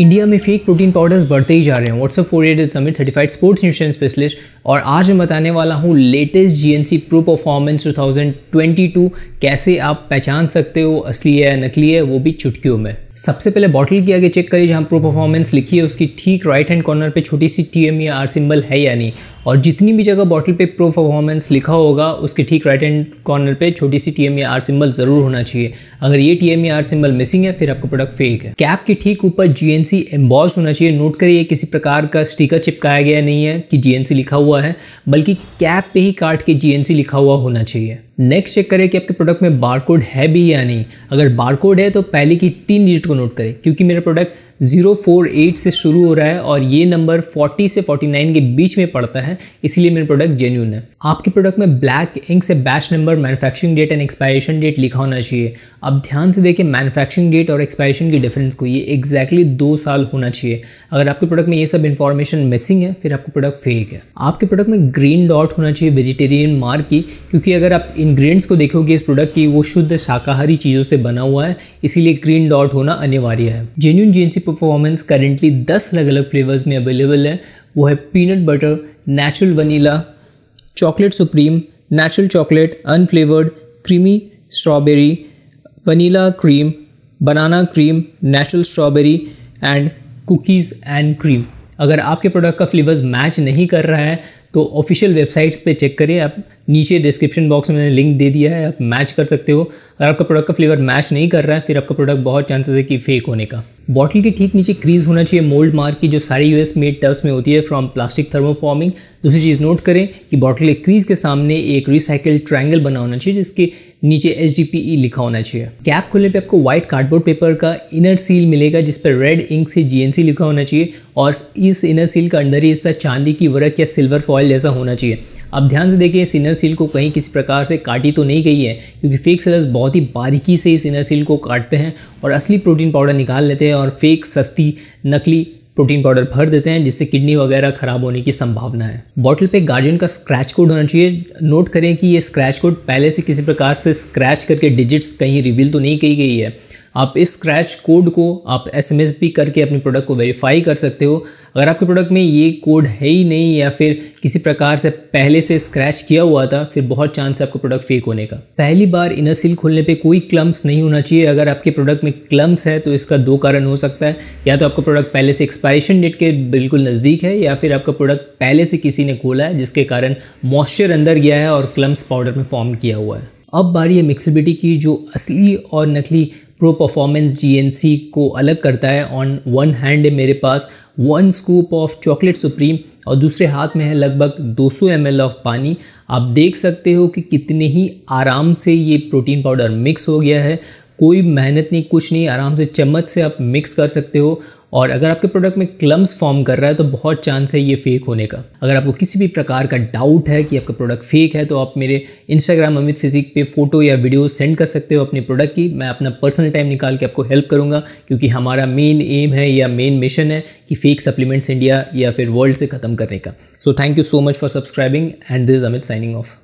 India में fake protein powders बढ़ते ही जा रहे हैं WhatsApp four ed summit certified sports nutrition specialist और आज मैं बताने वाला हूँ लेटेस्ट जीएनसी प्रो परफॉर्मेंस 2022 कैसे आप पहचान सकते हो असली है नकली है वो भी चुटकियों में सबसे पहले बॉटल की आगे चेक करिए जहाँ प्रो परफॉर्मेंस लिखी है उसकी ठीक राइट हैंड कॉर्नर पर छोटी सी टी एम या आर सिम्बल है या नहीं और जितनी भी जगह बॉटल पे प्रो परफॉर्मेंस लिखा होगा उसके ठीक राइट हैंड कॉर्नर पे छोटी सी टी आर सिंबल ज़रूर होना चाहिए अगर ये T M R symbol missing है फिर आपका प्रोडक्ट फेक है कैप के ठीक ऊपर जी एन सी एम्बॉस होना चाहिए नोट करिए किसी प्रकार का स्टिकर चिपकाया गया नहीं है कि जी लिखा हुआ है बल्कि कैप पे ही काट के जी लिखा हुआ होना चाहिए नेक्स्ट चेक करें कि आपके प्रोडक्ट में बारकोड है भी या नहीं अगर बारकोड है तो पहले की तीन डिजिट को नोट करें क्योंकि मेरा प्रोडक्ट 048 से शुरू हो रहा है और ये नंबर 40 से 49 के बीच में पड़ता है इसलिए मेरा प्रोडक्ट जेन्यून है आपके प्रोडक्ट में ब्लैक इंक से batch number manufacturing date and expiration date लिखा होना चाहिए अब ध्यान से देखें मैनुफैक्चरिंग डेट और एक्सपायरेशन की डिफरेंस को ये एक्जैक्टली exactly दो साल होना चाहिए अगर आपके प्रोडक्ट में ये सब इन्फॉर्मेशन मिसिंग है फिर आपका प्रोडक्ट फेक है आपके प्रोडक्ट में ग्रीन डॉट होना चाहिए वेजिटेरियन मार्क की क्योंकि अगर आप इंग्रेडिएंट्स को देखोगे इस प्रोडक्ट की वो शुद्ध शाकाहारी चीज़ों से बना हुआ है इसीलिए ग्रीन डॉट होना अनिवार्य है जेन्यून जीएनसी परफॉर्मेंस करेंटली दस अलग अलग फ्लेवर्स में अवेलेबल है वो है peanut butter natural vanilla chocolate supreme natural chocolate unflavoured creamy strawberry vanilla cream banana cream natural strawberry and cookies and cream अगर आपके प्रोडक्ट का फ्लेवर्स मैच नहीं कर रहा है तो ऑफिशियल वेबसाइट्स पे चेक करिए आप नीचे डिस्क्रिप्शन बॉक्स में मैंने लिंक दे दिया है आप मैच कर सकते हो अगर आपका प्रोडक्ट का फ्लेवर मैच नहीं कर रहा है फिर आपका प्रोडक्ट बहुत चांसेस है कि फेक होने का बॉटल के ठीक नीचे क्रीज होना चाहिए मोल्ड मार्क की जो सारी यूएस मेड टब्स में होती है फ्रॉम प्लास्टिक थर्मोफॉर्मिंग दूसरी चीज़ नोट करें कि बॉटल के क्रीज के सामने एक रिसाइकल ट्रायंगल बना होना चाहिए जिसके नीचे एच e लिखा होना चाहिए कैप खोलने पे आपको व्हाइट कार्डबोर्ड पेपर का इनर सील मिलेगा जिस पर रेड इंक से जी लिखा होना चाहिए और इस इनर सील का अंदर ही इसका चांदी की वर्क या सिल्वर फॉयल जैसा होना चाहिए अब ध्यान से देखिए इस इनर सील को कहीं किसी प्रकार से काटी तो नहीं गई है क्योंकि फेक सेलर्स बहुत ही बारीकी से इस इनर सील को काटते हैं और असली प्रोटीन पाउडर निकाल लेते हैं और फेक सस्ती नकली प्रोटीन पाउडर भर देते हैं जिससे किडनी वगैरह ख़राब होने की संभावना है बॉटल पे गार्जियन का स्क्रैच कोड होना चाहिए नोट करें कि ये स्क्रैच कोड पहले से किसी प्रकार से स्क्रैच करके डिजिट्स कहीं रिवील तो नहीं की गई है आप इस स्क्रैच कोड को आप एस एम एस भी करके अपने प्रोडक्ट को वेरीफाई कर सकते हो अगर आपके प्रोडक्ट में ये कोड है ही नहीं या फिर किसी प्रकार से पहले से स्क्रैच किया हुआ था फिर बहुत चांस है आपका प्रोडक्ट फेक होने का पहली बार इनर सील खोलने पे कोई क्लम्स नहीं होना चाहिए अगर आपके प्रोडक्ट में क्लम्स है तो इसका दो कारण हो सकता है या तो आपका प्रोडक्ट पहले से एक्सपायरेशन डेट के बिल्कुल नज़दीक है या फिर आपका प्रोडक्ट पहले से किसी ने खोला है जिसके कारण मॉइस्चर अंदर गया है और क्लम्स पाउडर में फॉर्म किया हुआ है अब बारी है मिक्सिबिलिटी की जो असली और नकली प्रो परफॉर्मेंस जीएनसी को अलग करता है ऑन वन हैंड है मेरे पास one scoop of chocolate supreme और दूसरे हाथ में है लगभग 200 सौ ऑफ पानी आप देख सकते हो कि कितने ही आराम से ये प्रोटीन पाउडर मिक्स हो गया है कोई मेहनत नहीं कुछ नहीं आराम से चम्मच से आप मिक्स कर सकते हो और अगर आपके प्रोडक्ट में क्लम्स फॉर्म कर रहा है तो बहुत चांस है ये फेक होने का अगर आपको किसी भी प्रकार का डाउट है कि आपका प्रोडक्ट फेक है तो आप मेरे इंस्टाग्राम अमित फिजिक पे फोटो या वीडियो सेंड कर सकते हो अपने प्रोडक्ट की मैं अपना पर्सनल टाइम निकाल के आपको हेल्प करूँगा क्योंकि हमारा मेन एम है या मेन मिशन है कि फेक सप्लीमेंट्स इंडिया या फिर वर्ल्ड से ख़त्म करने का so thank you so much for subscribing and this Amit signing of